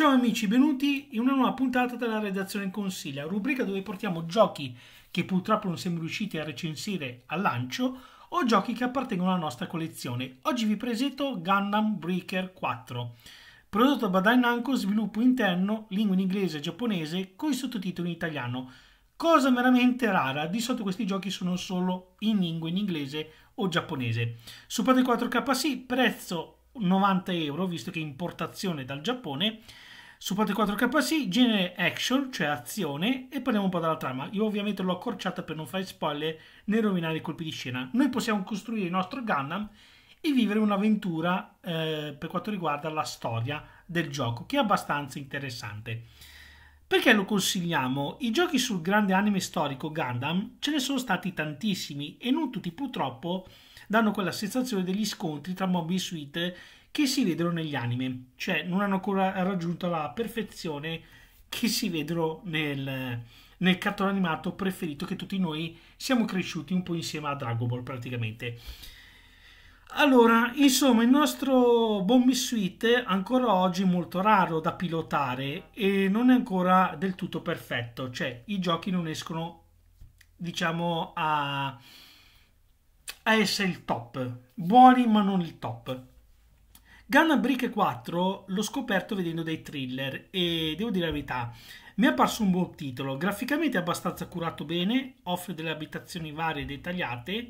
Ciao amici, benvenuti in una nuova puntata della redazione in consiglia, rubrica dove portiamo giochi che purtroppo non siamo riusciti a recensire al lancio o giochi che appartengono alla nostra collezione. Oggi vi presento Gundam Breaker 4, prodotto da Bandai Namco, sviluppo interno, lingua in inglese e giapponese, con i sottotitoli in italiano. Cosa veramente rara, di solito questi giochi sono solo in lingua in inglese o giapponese. Su Pad 4K sì, prezzo 90 euro, visto che è importazione dal Giappone, Super 4KC, k genere action, cioè azione, e parliamo un po' della trama. Io ovviamente l'ho accorciata per non fare spoiler né rovinare i colpi di scena. Noi possiamo costruire il nostro Gundam e vivere un'avventura eh, per quanto riguarda la storia del gioco, che è abbastanza interessante. Perché lo consigliamo? I giochi sul grande anime storico Gundam ce ne sono stati tantissimi e non tutti purtroppo danno quella sensazione degli scontri tra Mobile Suite che si vedono negli anime, cioè non hanno ancora raggiunto la perfezione che si vedono nel, nel cartone animato preferito che tutti noi siamo cresciuti un po' insieme a Dragon Ball praticamente. Allora, insomma, il nostro Bombi Suite ancora oggi è molto raro da pilotare e non è ancora del tutto perfetto, cioè i giochi non escono, diciamo, a, a essere il top, buoni ma non il top. Gun Brick 4 l'ho scoperto vedendo dei thriller e devo dire la verità, mi è apparso un buon titolo, graficamente è abbastanza curato bene, offre delle abitazioni varie e dettagliate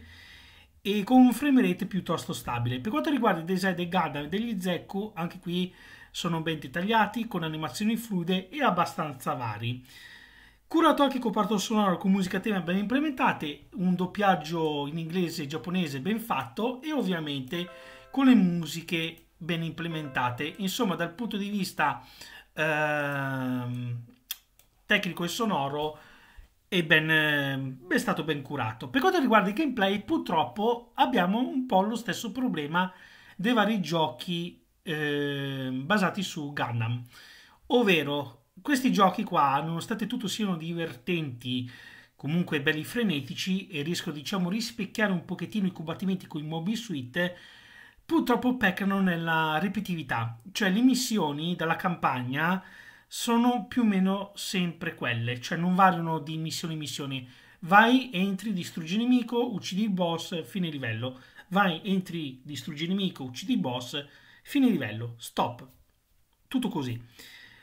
e con un frame rate piuttosto stabile. Per quanto riguarda il design dei Gundam e degli Zecco, anche qui sono ben dettagliati, con animazioni fluide e abbastanza vari. Curato anche con parto sonoro con musica tema ben implementate, un doppiaggio in inglese e giapponese ben fatto e ovviamente con le musiche ben implementate. Insomma, dal punto di vista ehm, tecnico e sonoro è, ben, è stato ben curato. Per quanto riguarda il gameplay, purtroppo abbiamo un po' lo stesso problema dei vari giochi eh, basati su Gundam. Ovvero, questi giochi qua, nonostante tutto siano divertenti, comunque belli frenetici, e riescono diciamo a rispecchiare un pochettino i combattimenti con i Mobile Suite, purtroppo peccano nella ripetitività, cioè le missioni dalla campagna sono più o meno sempre quelle, cioè non variano di missioni in missioni. Vai, entri, distruggi nemico, uccidi il boss, fine livello. Vai, entri, distruggi nemico, uccidi il boss, fine livello. Stop. Tutto così.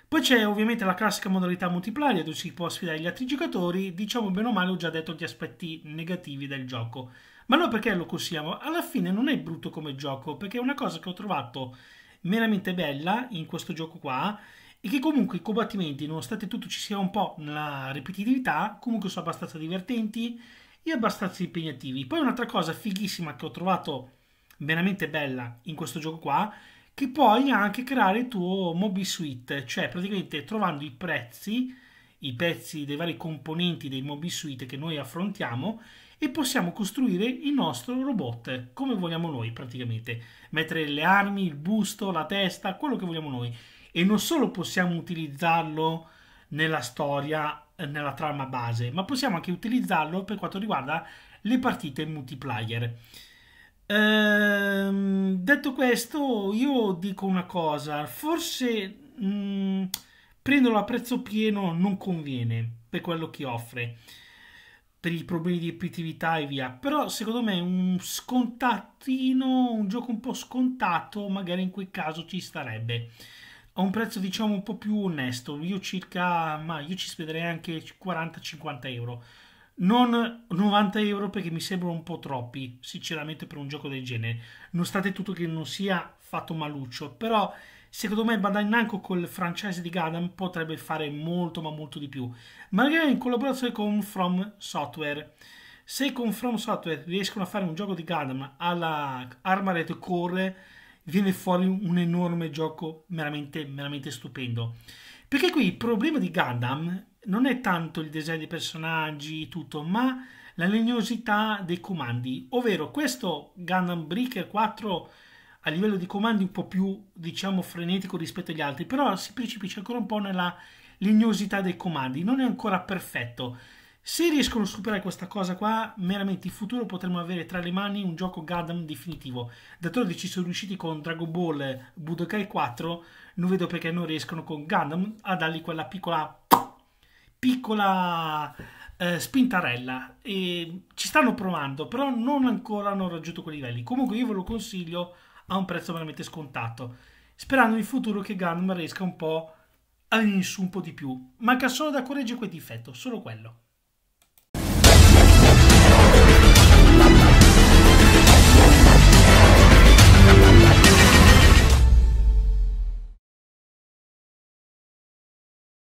Poi c'è ovviamente la classica modalità multiplayer dove si può sfidare gli altri giocatori. Diciamo bene o male ho già detto gli aspetti negativi del gioco. Ma noi perché lo consigliamo? Alla fine non è brutto come gioco, perché è una cosa che ho trovato meramente bella in questo gioco qua e che comunque i combattimenti, nonostante tutto ci sia un po' nella ripetitività, comunque sono abbastanza divertenti e abbastanza impegnativi. Poi un'altra cosa fighissima che ho trovato veramente bella in questo gioco qua, che puoi anche creare il tuo Mobi Suite, cioè praticamente trovando i prezzi, i pezzi dei vari componenti dei Mobi Suite che noi affrontiamo e possiamo costruire il nostro robot come vogliamo noi praticamente, mettere le armi, il busto, la testa, quello che vogliamo noi e non solo possiamo utilizzarlo nella storia, nella trama base, ma possiamo anche utilizzarlo per quanto riguarda le partite multiplayer. Ehm, detto questo, io dico una cosa, forse mh, mm, prenderlo a prezzo pieno non conviene per quello che offre per i problemi di ripetitività e via. Però secondo me un scontattino, un gioco un po' scontato, magari in quel caso ci starebbe. A un prezzo diciamo un po' più onesto, io circa, ma io ci spenderei anche 40-50 euro. Non 90 euro perché mi sembrano un po' troppi, sinceramente, per un gioco del genere. Nonostante tutto che non sia fatto maluccio, però secondo me Bandai Namco col franchise di Gundam potrebbe fare molto ma molto di più, magari in collaborazione con From Software. Se con From Software riescono a fare un gioco di Gundam alla Armored Core, viene fuori un enorme gioco veramente, veramente stupendo. Perché qui il problema di Gundam non è tanto il design dei personaggi, e tutto, ma la legnosità dei comandi. Ovvero, questo Gundam Breaker 4 a livello di comandi un po' più, diciamo, frenetico rispetto agli altri, però si precipita ancora un po' nella legnosità dei comandi, non è ancora perfetto. Se riescono a superare questa cosa qua, meramente in futuro potremo avere tra le mani un gioco Gundam definitivo. D'altronde ci sono riusciti con Dragon Ball Budokai 4, non vedo perché non riescono con Gundam a dargli quella piccola piccola eh, spintarella e ci stanno provando, però non ancora hanno raggiunto quei livelli. Comunque io ve lo consiglio a un prezzo veramente scontato, sperando in futuro che Gunn riesca un po' a venire su un po' di più. Manca solo da correggere quel difetto, solo quello.